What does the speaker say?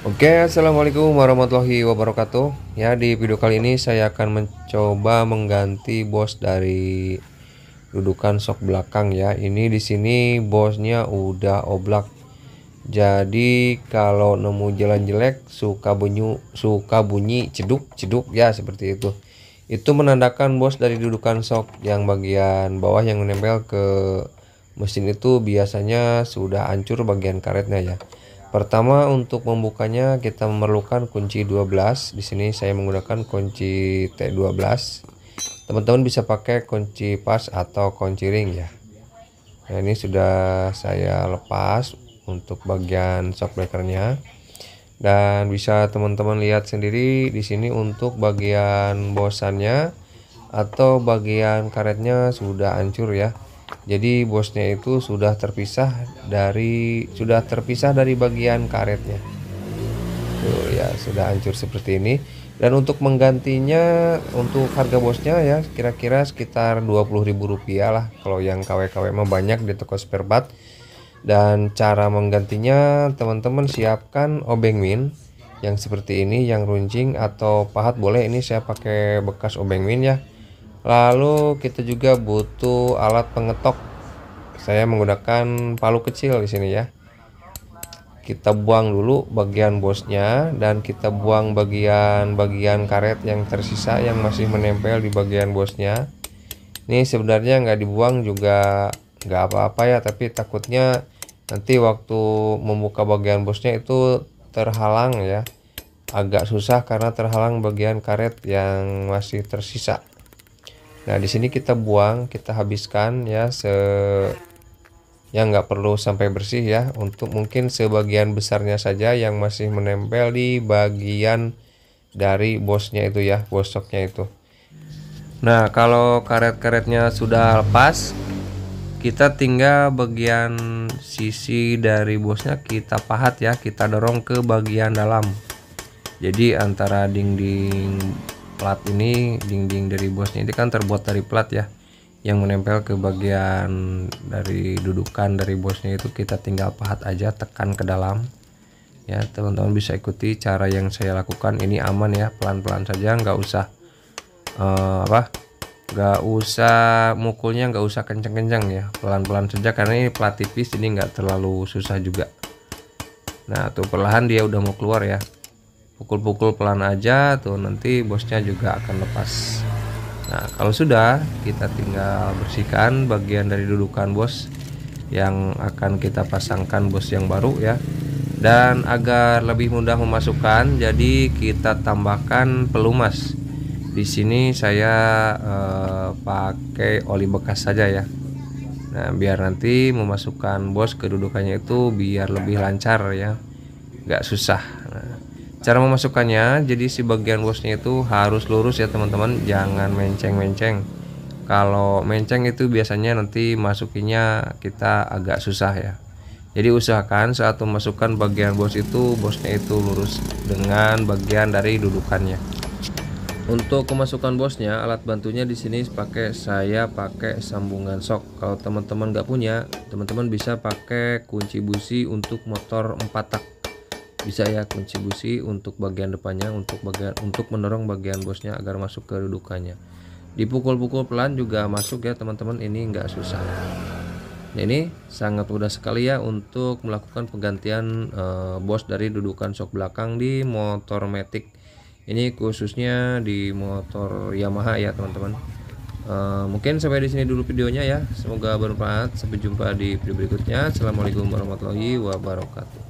Oke, assalamualaikum warahmatullahi wabarakatuh. Ya, di video kali ini saya akan mencoba mengganti bos dari dudukan sok belakang ya. Ini di sini bosnya udah oblak. Jadi kalau nemu jalan jelek suka bunyi suka bunyi ceduk ceduk ya seperti itu. Itu menandakan bos dari dudukan sok yang bagian bawah yang menempel ke mesin itu biasanya sudah hancur bagian karetnya ya. Pertama untuk membukanya kita memerlukan kunci 12. Di sini saya menggunakan kunci T12. Teman-teman bisa pakai kunci pas atau kunci ring ya. Nah, ini sudah saya lepas untuk bagian shockbreakernya. Dan bisa teman-teman lihat sendiri di sini untuk bagian bosannya atau bagian karetnya sudah hancur ya. Jadi bosnya itu sudah terpisah dari sudah terpisah dari bagian karetnya. Tuh ya, sudah hancur seperti ini. Dan untuk menggantinya untuk harga bosnya ya kira-kira sekitar Rp20.000 lah kalau yang KW-KW mah banyak di toko spare part. Dan cara menggantinya teman-teman siapkan obeng min yang seperti ini yang runcing atau pahat boleh ini saya pakai bekas obeng min ya Lalu kita juga butuh alat pengetok. Saya menggunakan palu kecil di sini ya. Kita buang dulu bagian bosnya dan kita buang bagian-bagian karet yang tersisa yang masih menempel di bagian bosnya. Ini sebenarnya nggak dibuang juga nggak apa-apa ya, tapi takutnya nanti waktu membuka bagian bosnya itu terhalang ya. Agak susah karena terhalang bagian karet yang masih tersisa Nah, di sini kita buang, kita habiskan ya se yang nggak perlu sampai bersih ya untuk mungkin sebagian besarnya saja yang masih menempel di bagian dari bosnya itu ya bosoknya itu nah kalau karet-karetnya sudah lepas kita tinggal bagian sisi dari bosnya kita pahat ya kita dorong ke bagian dalam jadi antara dinding plat ini dinding dari bosnya ini kan terbuat dari plat ya yang menempel ke bagian dari dudukan dari bosnya itu kita tinggal pahat aja tekan ke dalam ya teman-teman bisa ikuti cara yang saya lakukan ini aman ya pelan-pelan saja nggak usah uh, apa nggak usah mukulnya nggak usah kenceng-kenceng ya pelan-pelan saja karena ini plat tipis ini nggak terlalu susah juga nah tuh perlahan dia udah mau keluar ya pukul-pukul pelan aja tuh nanti bosnya juga akan lepas nah kalau sudah kita tinggal bersihkan bagian dari dudukan bos yang akan kita pasangkan bos yang baru ya dan agar lebih mudah memasukkan jadi kita tambahkan pelumas di sini saya eh, pakai oli bekas saja ya Nah biar nanti memasukkan bos kedudukannya itu biar lebih lancar ya nggak susah nah, cara memasukkannya jadi si bagian bosnya itu harus lurus ya teman-teman jangan menceng-menceng kalau menceng itu biasanya nanti masukinya kita agak susah ya jadi usahakan saat memasukkan bagian bos itu bosnya itu lurus dengan bagian dari dudukannya untuk kemasukan bosnya alat bantunya di sini pakai saya pakai sambungan sok kalau teman-teman nggak punya teman-teman bisa pakai kunci busi untuk motor 4 tak bisa ya kontribusi untuk bagian depannya untuk bagian untuk mendorong bagian bosnya agar masuk ke dudukannya dipukul-pukul pelan juga masuk ya teman-teman ini nggak susah nah, ini sangat mudah sekali ya untuk melakukan penggantian e, bos dari dudukan sok belakang di motor matic ini khususnya di motor Yamaha ya teman-teman e, mungkin sampai di sini dulu videonya ya. Semoga bermanfaat. Sampai jumpa di video berikutnya. Assalamualaikum warahmatullahi wabarakatuh.